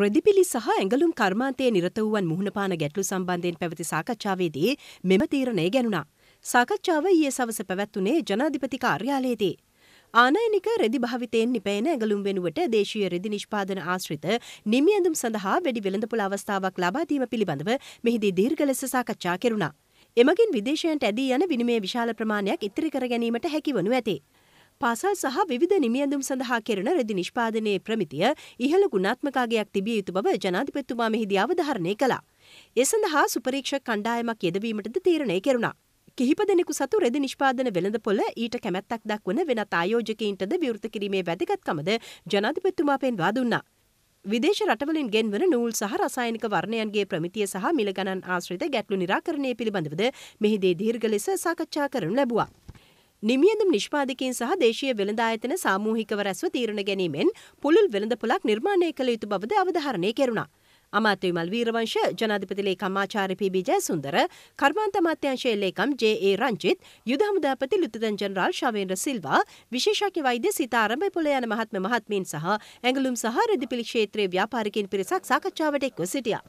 රෙදිපිලි සහ ඇඟලුම් කර්මාන්තයේ නිරත වූවන් මුහුණපාන ගැටලු සම්බන්ධයෙන් පැවති සාකච්ඡාවේදී මෙම තීරණය ගැනුණා. සාකච්ඡාව ඊයේ සවස පැවැත්වුණේ ජනාධිපති කාර්යාලයේදී. ආනයනික රෙදි භාවිතයෙන් නිපැයන ඇඟලුම් වෙනුවට දේශීය රෙදි නිෂ්පාදන ආශ්‍රිත නිමි ඇඳුම් සඳහා වැඩි වෙළඳපොළ අවස්ථාවක් ලබා දීම පිළිබඳව මෙහිදී දීර්ඝ ලෙස සාකච්ඡා කෙරුණා. එමගින් විදේශයන්ට ඇදී යන විනිමය විශාල ප්‍රමාණයක් ඉතිරි කර ගැනීමට හැකිවනු ඇතේ. පාසල් සහ විධ නිමියඳුම් සඳහා කෙරන රෙදි නිෂ්පාදනයේ ප්‍රමිතිය ඉහළ ගුණාත්මකාගයක් තිබිය යුතු බව ජනාධිපත්තුමා මෙහිදී අවධාරණය කළා. ඒ සඳහා සුපරීක්ෂක කණ්ඩායමක් යෙදවීමටද තීරණය කෙරුණා. කිහිප දෙනෙකු සතු රෙදි නිෂ්පාදන වෙළඳ පොළ ඊට කැමැත්තක් දක්වන වෙනත් ආයෝජකයින්ටද විවෘත කිරීමේ වැදගත්කමද ජනාධිපත්තුමා පෙන්වා දුන්නා. විදේශ රටවලින් ගෙන්වන නූල් සහ රසායනික වර්ණයන්ගේ ප්‍රමිතිය සහ මිල ගණන් ආශ්‍රිත ගැටලු නිරාකරණය පිළිබඳවද මෙහිදී දීර්ඝ ලෙස සාකච්ඡා කරනු ලැබුවා. නිමියදුම් නිෂ්පාදකින් සහ දේශීය වෙළඳ ආයතන සාමූහිකව රැස්ව තීරණ ගැනීමෙන් පුළුල් වෙළඳ පොලක් නිර්මාණය කළ යුතු බවද අවධාරණය කෙරුණා. අමාත්‍ය විමල් වීරවංශ ජනාධිපති ලේකම් ආචාර්ය පී.බී. ජයසුන්දර, කර්මාන්ත අමාත්‍යාංශයේ ලේකම් ජේ.ඒ. රංජිත්, යුද හමුදාපති ලුතුදන් ජනරාල් ශවේන්ද්‍ර සිල්වා, විශේෂඥ වෛද්‍ය සීතා ආරම්භපුල යන මහත්ම මහත්මීන් සහ ඇඟලුම් සහ රෙදිපිලි ක්ෂේත්‍රයේ ව්‍යාපාරිකයින් පිරිසක් සාකච්ඡාවට එක්ව සිටියා.